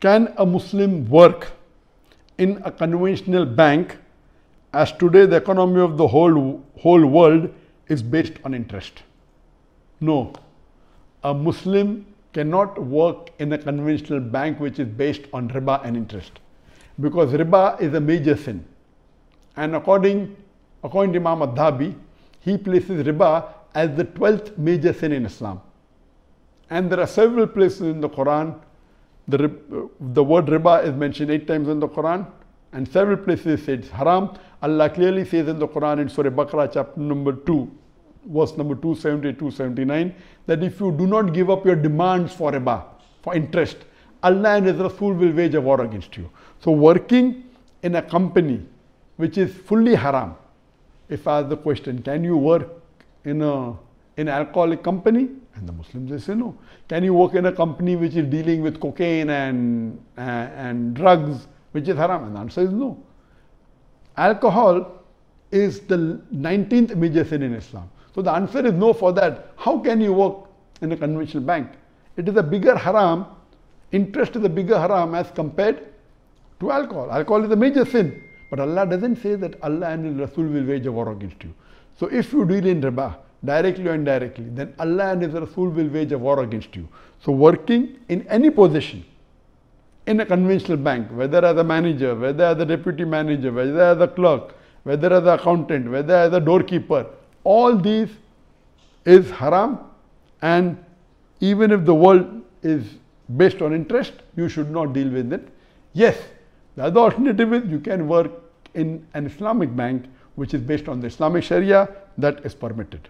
Can a Muslim work in a conventional bank as today the economy of the whole, whole world is based on interest? No. A Muslim cannot work in a conventional bank which is based on riba and interest because riba is a major sin. And according, according to Imam Adhabi, he places riba as the 12th major sin in Islam. And there are several places in the Quran the, the word riba is mentioned eight times in the Quran and several places it's haram. Allah clearly says in the Quran in Surah Baqarah chapter number 2, verse number 272, 279 that if you do not give up your demands for riba, for interest, Allah and His Rasul will wage a war against you. So working in a company which is fully haram, if I ask the question, can you work in a in alcoholic company? And the Muslims, they say no. Can you work in a company which is dealing with cocaine and, uh, and drugs, which is haram? And the answer is no. Alcohol is the 19th major sin in Islam. So the answer is no for that. How can you work in a conventional bank? It is a bigger haram. Interest is a bigger haram as compared to alcohol. Alcohol is a major sin. But Allah doesn't say that Allah and the Rasul will wage a war against you. So if you deal in riba, directly or indirectly, then Allah and His Rasul will wage a war against you. So working in any position, in a conventional bank, whether as a manager, whether as a deputy manager, whether as a clerk, whether as an accountant, whether as a doorkeeper, all these is haram and even if the world is based on interest, you should not deal with it. Yes, the other alternative is you can work in an Islamic bank which is based on the Islamic Sharia that is permitted.